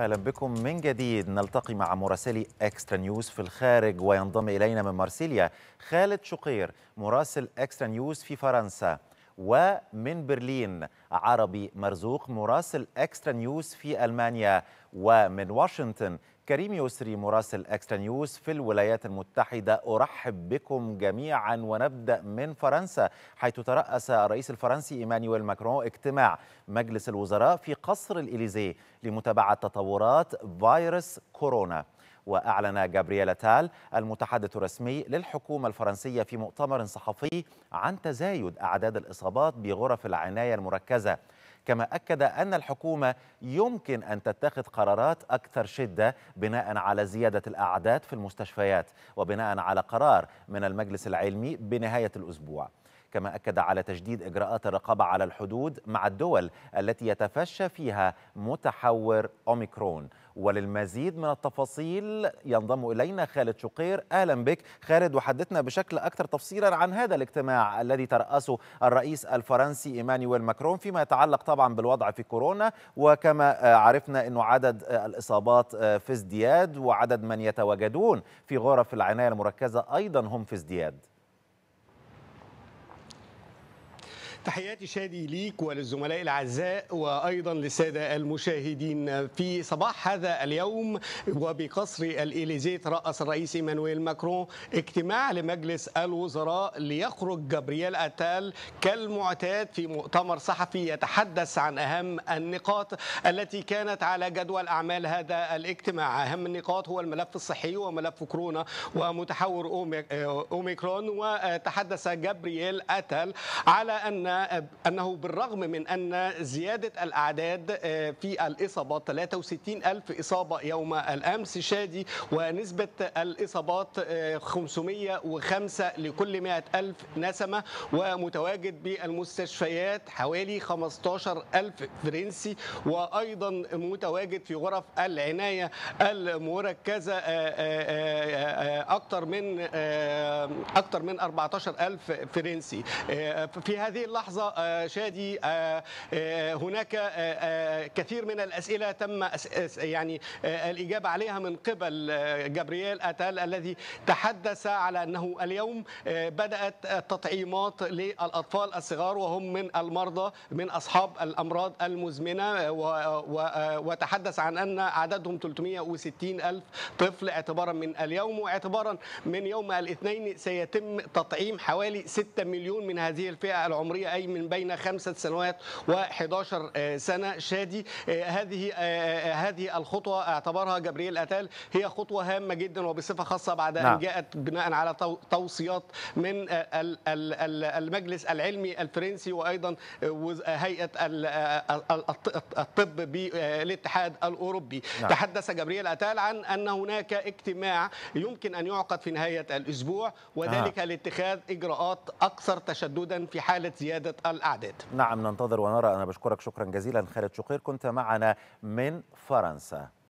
اهلا بكم من جديد نلتقي مع مراسلي اكسترا نيوز في الخارج وينضم الينا من مارسيليا خالد شقير مراسل اكسترا نيوز في فرنسا ومن برلين عربي مرزوق مراسل اكسترا نيوز في المانيا ومن واشنطن كريم يسري مراسل اكسترا نيوز في الولايات المتحده ارحب بكم جميعا ونبدا من فرنسا حيث تراس الرئيس الفرنسي ايمانويل ماكرون اجتماع مجلس الوزراء في قصر الاليزيه لمتابعه تطورات فيروس كورونا وأعلن جابرييلا تال المتحدث الرسمي للحكومة الفرنسية في مؤتمر صحفي عن تزايد أعداد الإصابات بغرف العناية المركزة كما أكد أن الحكومة يمكن أن تتخذ قرارات أكثر شدة بناء على زيادة الأعداد في المستشفيات وبناء على قرار من المجلس العلمي بنهاية الأسبوع كما أكد على تجديد إجراءات الرقابة على الحدود مع الدول التي يتفشى فيها متحور أوميكرون وللمزيد من التفاصيل ينضم إلينا خالد شقير أهلا بك خالد وحدثنا بشكل أكثر تفصيلا عن هذا الاجتماع الذي ترأسه الرئيس الفرنسي إيمانويل ماكرون فيما يتعلق طبعا بالوضع في كورونا وكما آه، عرفنا أنه عدد آه، الإصابات آه، في ازدياد وعدد من يتواجدون في غرف العناية المركزة أيضا هم في ازدياد تحياتي شادي ليك وللزملاء الأعزاء وأيضا للسادة المشاهدين في صباح هذا اليوم وبقصر الإليزيه رأس الرئيس إيمانويل ماكرون اجتماع لمجلس الوزراء ليخرج جبريال أتال كالمعتاد في مؤتمر صحفي يتحدث عن أهم النقاط التي كانت على جدول أعمال هذا الاجتماع أهم النقاط هو الملف الصحي وملف كورونا ومتحور أوميكرون وتحدث جبريال أتال على أن أنه بالرغم من أن زيادة الأعداد آه، في الإصابات 63 ألف إصابة يوم الأمس شادي ونسبة الإصابات 505 آه، لكل 100 ألف نسمة ومتواجد بالمستشفيات حوالي 15 ألف فرنسي وأيضا متواجد في غرف العناية المركزة آه، آه، اكثر من آه، اكثر من 14000 فرنسي آه، في هذه اللحظه شادي هناك كثير من الاسئله تم يعني الاجابه عليها من قبل جابرييل اتال الذي تحدث على انه اليوم بدات التطعيمات للاطفال الصغار وهم من المرضى من اصحاب الامراض المزمنه وتحدث عن ان عددهم 360 الف طفل اعتبارا من اليوم اعتبارا من يوم الاثنين سيتم تطعيم حوالي 6 مليون من هذه الفئة العمرية أي من بين خمسة سنوات و11 آه، سنة شادي آه، هذه آه، هذه الخطوة اعتبرها جبريل أتال هي خطوة هامة جدا وبصفة خاصة بعد أن نعم. جاءت بناء على توصيات من المجلس العلمي الفرنسي وأيضا هيئة الطب بالاتحاد الأوروبي نعم. تحدث جبريل أتال عن أن هناك اجتماع يمكن يمكن أن يعقد في نهاية الأسبوع وذلك آه. لاتخاذ إجراءات أكثر تشددا في حالة زيادة الأعداد نعم ننتظر ونرى أنا بشكرك شكرا جزيلا خالد شقير كنت معنا من فرنسا